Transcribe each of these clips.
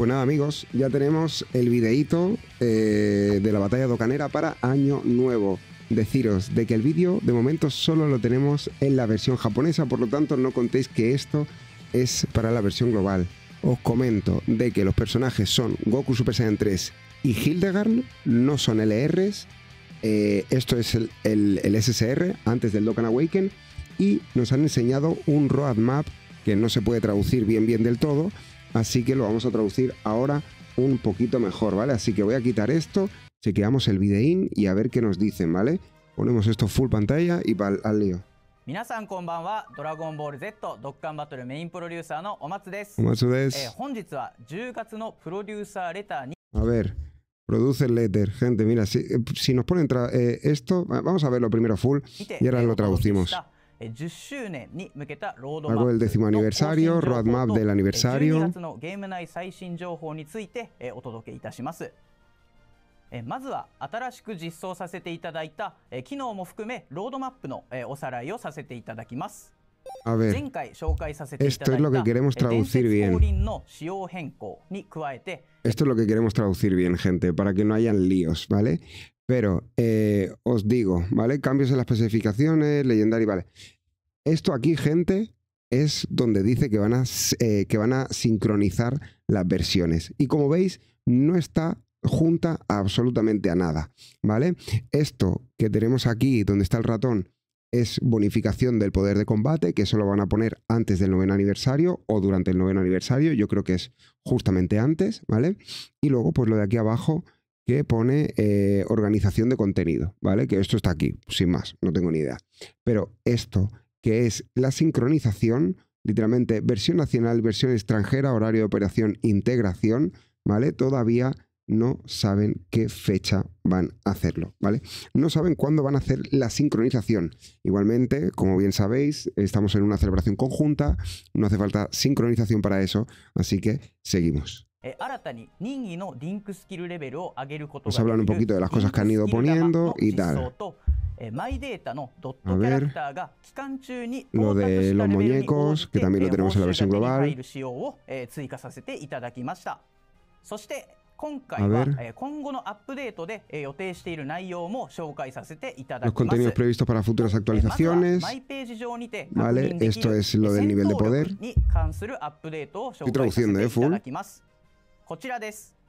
Pues nada, amigos, ya tenemos el videíto eh, de la batalla docanera para Año Nuevo. Deciros de que el vídeo de momento solo lo tenemos en la versión japonesa, por lo tanto no contéis que esto es para la versión global. Os comento de que los personajes son Goku Super Saiyan 3 y Hildegard, no son LRs, eh, esto es el, el, SSR antes del Dokkan Awaken y nos han enseñado un roadmap que no se puede traducir bien bien del todo, así que lo vamos a traducir ahora un poquito mejor, ¿vale? Así que voy a quitar esto, chequeamos el videín y a ver qué nos dicen, ¿vale? Ponemos esto full pantalla y al lío. A ver Produce letter, gente, mira, si, eh, nos ponen eh, esto, vamos a verlo primero full y ahora eh, lo traducimos. 10周年に向けたロードマップ。ゲーム内最新情報についてお届けいたします。まずは新しく実装させていただいた機能も含めロードマップのおさらいをさせていただきます。A ver, esto es lo que queremos traducir bien. Esto es lo que queremos traducir bien, gente, para que no hayan líos, ¿vale? Pero eh, os digo, ¿vale? Cambios en las especificaciones, legendario, ¿vale? Esto aquí, gente, es donde dice que van a, eh, que van a sincronizar las versiones. Y como veis, no está junta absolutamente a nada, ¿vale? Esto que tenemos aquí, donde está el ratón, es bonificación del poder de combate, que eso lo van a poner antes del noveno aniversario o durante el noveno aniversario, yo creo que es justamente antes, ¿vale? Y luego, pues lo de aquí abajo que pone eh, organización de contenido, ¿vale? Que esto está aquí, sin más, no tengo ni idea. Pero esto, que es la sincronización, literalmente versión nacional, versión extranjera, horario de operación, integración, ¿vale? Todavía no saben qué fecha van a hacerlo, ¿vale? No saben cuándo van a hacer la sincronización. Igualmente, como bien sabéis, estamos en una celebración conjunta, no hace falta sincronización para eso, así que seguimos. Eh, Vamos a un poquito de las cosas que han ido poniendo y tal. Eh, a ver, lo de los muñecos, que también lo tenemos en la versión global. 今回は、え今後のアップデートで、えー、予定している内容も紹介させていただきます。contenidos previstos para futuras actualizaciones. マイページ上にて、vale, esto es lo del nivel de poder. に関するアップデートを紹介させていただきます。こちらです。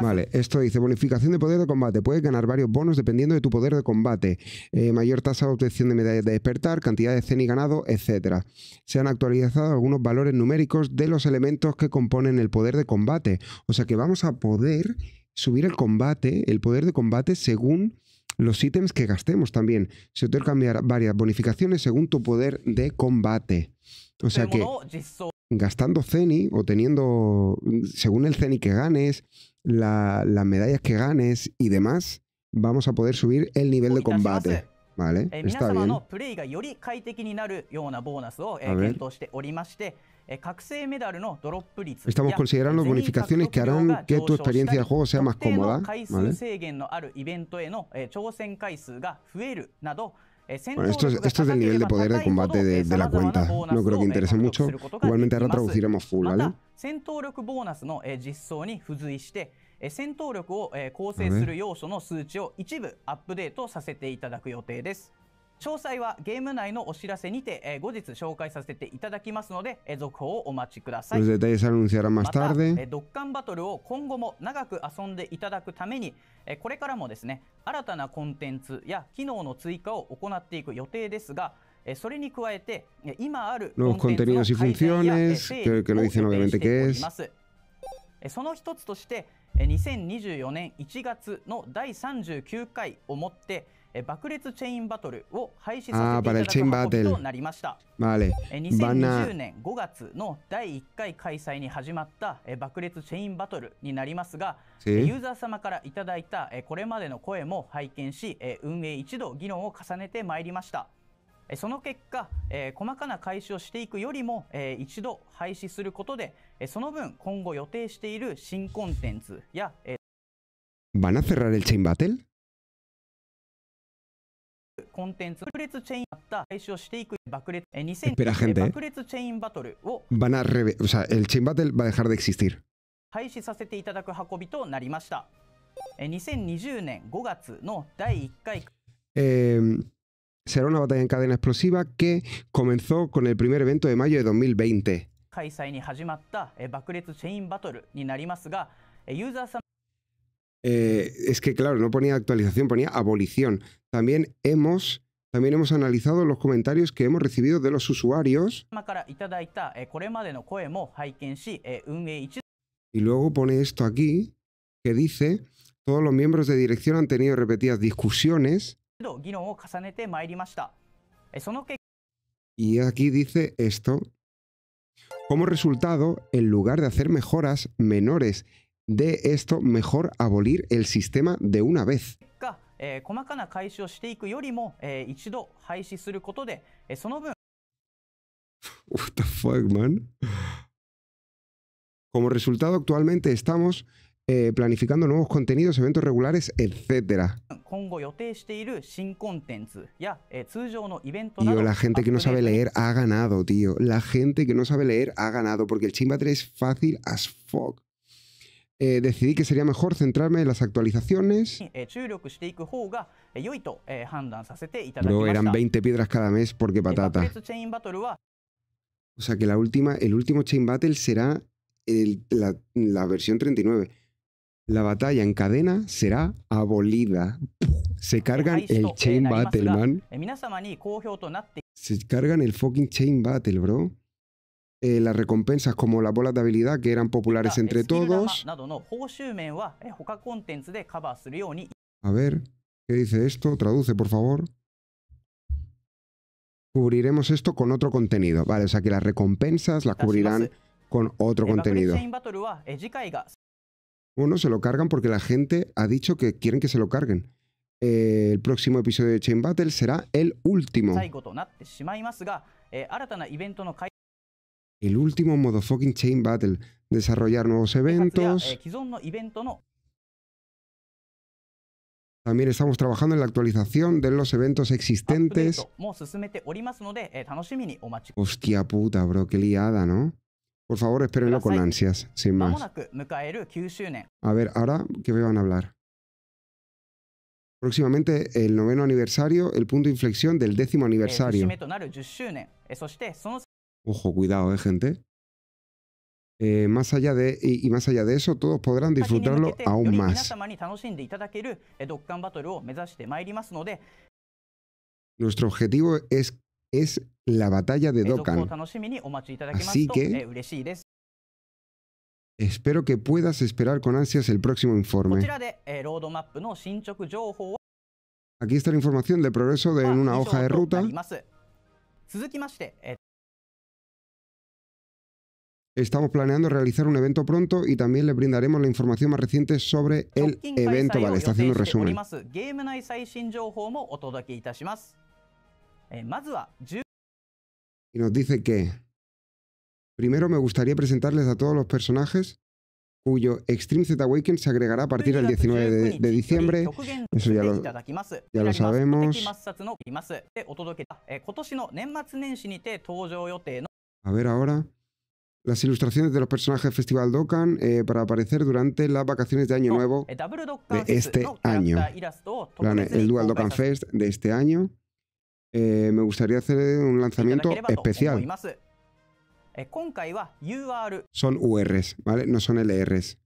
Vale, esto dice bonificación de poder de combate. Puedes ganar varios bonos dependiendo de tu poder de combate. Eh, mayor tasa de obtención de medallas de despertar, cantidad de CENI ganado, etc. Se han actualizado algunos valores numéricos de los elementos que componen el poder de combate. O sea que vamos a poder subir el combate, el poder de combate según los ítems que gastemos también. Se cambiar varias bonificaciones según tu poder de combate. O sea que gastando CENI o teniendo, según el CENI que ganes, las medallas que ganes y demás, vamos a poder subir el nivel de combate. Vale, eh, está bien. Eh, eh, Estamos considerando bonificaciones que harán que tu experiencia de juego sea más cómoda. ¿vale? Bueno, esto es, esto es del nivel de poder de combate de, de la cuenta. No creo que interese mucho. Igualmente ahora traduciremos full, ¿vale? 戦闘力を構成する要素の数値を一部アップデートさせていただく予定です。詳細はゲーム内のお知らせにて、えー、後日紹介させていただきますので、えー、続報をお待ちください。また、えー、ドッカンバトルを今後も長く遊んでいただくために、えー、これからもですね、新たなコンテンツや機能の追加を行っていく予定ですが、それに加えて、今あるコンテンツの改善や整理を予定その一つとして、2024年1月の第39回をもって、爆裂チェインバトルを廃止させていただくことになりました。Vale. 2020年5月の第1回開催に始まった爆裂チェインバトルになりますが、sí? ユーザー様からいただいたこれまでの声も拝見し、運営一度議論を重ねてまいりました。その結果、えー、細かな開始をしていくよりも、えー、一度廃止することで、えー、その分今後予定している新コンテンツや、えー ¿Van a cerrar el Chain Battle? コンテンツ爆裂チェインバしていく爆裂え2000 Espera, gente, 爆裂チェインバトルを van a reve- o sea, el chain battle va a dejar de existir. 廃止させていただく運びとなりましたえ2020年5月の第1回 Eh, será una batalla en cadena explosiva que comenzó con el primer evento de mayo de 2020. 開催に始まったえ爆裂チェインバトルになりますがえユーザーさん Eh, es que, claro, no ponía actualización, ponía abolición. También hemos, también hemos analizado los comentarios que hemos recibido de los usuarios. Y luego pone esto aquí, que dice, todos los miembros de dirección han tenido repetidas discusiones. Y aquí dice esto. Como resultado, en lugar de hacer mejoras menores de esto, mejor abolir el sistema de una vez. Eh, eh, eh, What the fuck, man? Como resultado, actualmente estamos planificando nuevos contenidos, eventos regulares, etc. Tío, la gente que no sabe leer ha ganado, tío. La gente que no sabe leer ha ganado, porque el Chimba 3 es fácil as fuck. Eh, decidí que sería mejor centrarme en las actualizaciones. No eh, eh, eran 20 piedras cada mes porque patata. O sea que la última, el último Chain Battle será la, versión 39. La batalla en cadena será abolida. Se cargan el Chain Battle, man. Se cargan el fucking Chain Battle, bro. Eh, las recompensas como las bolas de habilidad que eran populares entre todos. Eh, a ver, ¿qué dice esto? Traduce, por favor. Cubriremos esto con otro contenido. Vale, o sea que las recompensas las cubrirán con otro contenido. Eh, bueno, se lo cargan porque la gente ha dicho que quieren que se lo carguen. el próximo episodio de Chain Battle será el último el último modo fucking chain battle, desarrollar nuevos eventos. Eh, También estamos trabajando en la actualización de los eventos existentes. Eh, Hostia puta, bro, qué liada, ¿no? Por favor, espérenlo con ansias, sin más. A ver, ahora, ¿qué me van a hablar? Próximamente el noveno aniversario, el punto de inflexión del décimo eh, aniversario. Ojo, cuidado, ¿eh, gente? Eh, más allá de, y, más allá de eso, todos podrán disfrutarlo aún más. Eh, Nuestro objetivo es, es la batalla de eh, Dokkan. Así que espero que puedas esperar con ansias el próximo informe. Aquí está la información del progreso de ah, una hoja de ruta. Estamos planeando realizar un evento pronto y también les brindaremos la información más reciente sobre el evento. Vale, está haciendo un resumen. y nos dice que primero me gustaría presentarles a todos los personajes cuyo Extreme Z Awaken se agregará a partir del 19 de, diciembre. Eso ya ya lo sabemos. A ver ahora las ilustraciones de los personajes del Festival Dokkan eh, para aparecer durante las vacaciones de Año Nuevo de este año. el Dual Dokkan Fest de este año. Eh, me gustaría hacer un lanzamiento especial. Eh. Son URs, ¿vale? No son LRs.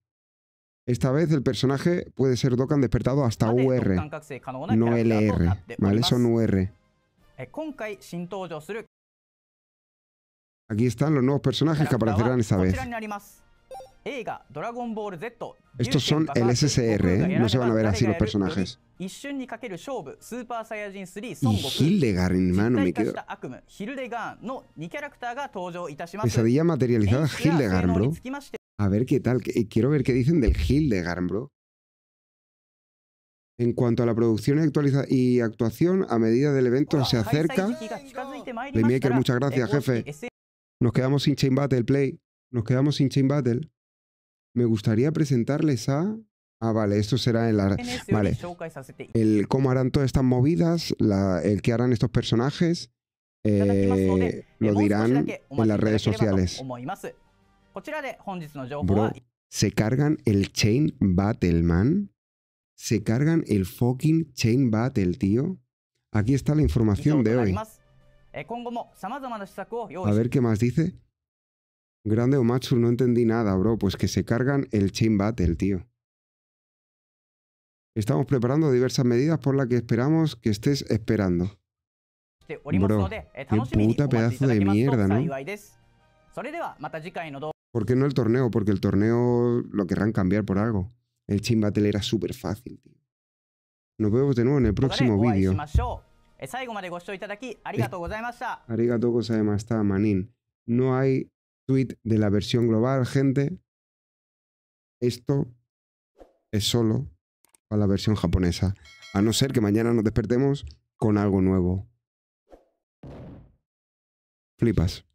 Esta vez el personaje puede ser Dokkan despertado hasta UR, no LR, ¿vale? Son UR. Aquí están los nuevos personajes que aparecerán esta vez. Estos son el SSR, ¿eh? no se van a ver así los personajes. Y Hildegard, hermano, me quedo... Pesadilla materializada Hildegard, bro. A ver qué tal, quiero ver qué dicen del Hildegard, bro. En cuanto a la producción y, actuación, a medida del evento se acerca... Playmaker, muchas gracias, jefe. Nos quedamos sin Chain Battle, Play. Nos quedamos sin Chain Battle. Me gustaría presentarles a... Ah, vale, esto será en la... Vale. El cómo harán todas estas movidas, el qué harán estos personajes, eh, lo dirán en las redes sociales. Bro, se cargan el Chain Battle, man. Se cargan el fucking Chain Battle, tío. Aquí está la información de hoy. Eh, A ver qué más dice. Grande Omachu, no entendí nada, bro. Pues que se cargan el Chain Battle, tío. Estamos preparando diversas medidas por las que esperamos que estés esperando. Este, bro, eh, qué puta pedazo de mierda, ¿no? ¿Por qué no el torneo? Porque el torneo lo querrán cambiar por algo. El Chain Battle era súper fácil, tío. Nos vemos de nuevo en el próximo vídeo. Eh, manín No hay tweet de la versión global, gente. Esto es solo para la versión japonesa. A no ser que mañana nos despertemos con algo nuevo. Flipas.